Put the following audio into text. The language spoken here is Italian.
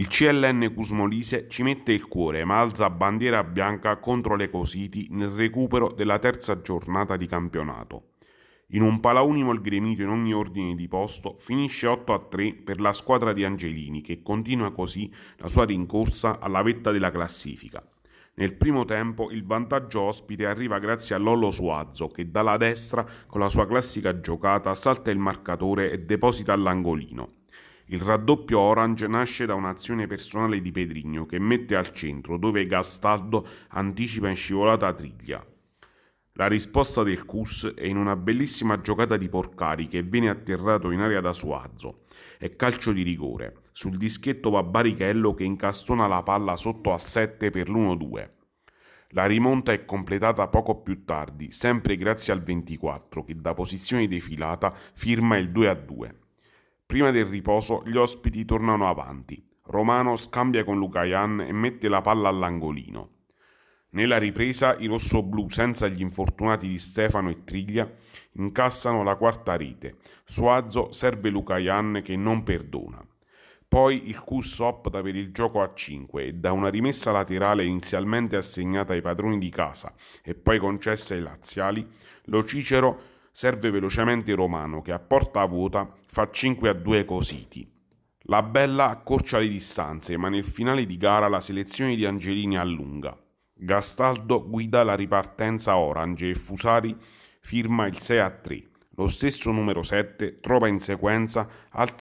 Il CLN Cusmolise ci mette il cuore ma alza bandiera bianca contro le Cositi nel recupero della terza giornata di campionato. In un palaunimo il gremito in ogni ordine di posto finisce 8 3 per la squadra di Angelini che continua così la sua rincorsa alla vetta della classifica. Nel primo tempo il vantaggio ospite arriva grazie a Lollo Suazzo che dalla destra con la sua classica giocata salta il marcatore e deposita all'angolino. Il raddoppio Orange nasce da un'azione personale di Pedrigno che mette al centro dove Gastaldo anticipa in scivolata Triglia. La risposta del Cus è in una bellissima giocata di Porcari che viene atterrato in aria da Suazzo. È calcio di rigore. Sul dischetto va Barichello che incastona la palla sotto al 7 per l'1-2. La rimonta è completata poco più tardi, sempre grazie al 24 che da posizione defilata firma il 2-2. Prima del riposo gli ospiti tornano avanti. Romano scambia con Lukayan e mette la palla all'angolino. Nella ripresa i rossoblù, senza gli infortunati di Stefano e Triglia, incassano la quarta rete. Suazzo serve Lukayan che non perdona. Poi il Cus opta per il gioco a 5 e da una rimessa laterale inizialmente assegnata ai padroni di casa e poi concessa ai laziali, lo Cicero serve velocemente Romano che a porta vuota fa 5 a 2 Cositi. La Bella accorcia le distanze, ma nel finale di gara la selezione di Angelini allunga. Gastaldo guida la ripartenza Orange e Fusari firma il 6 a 3. Lo stesso numero 7 trova in sequenza altri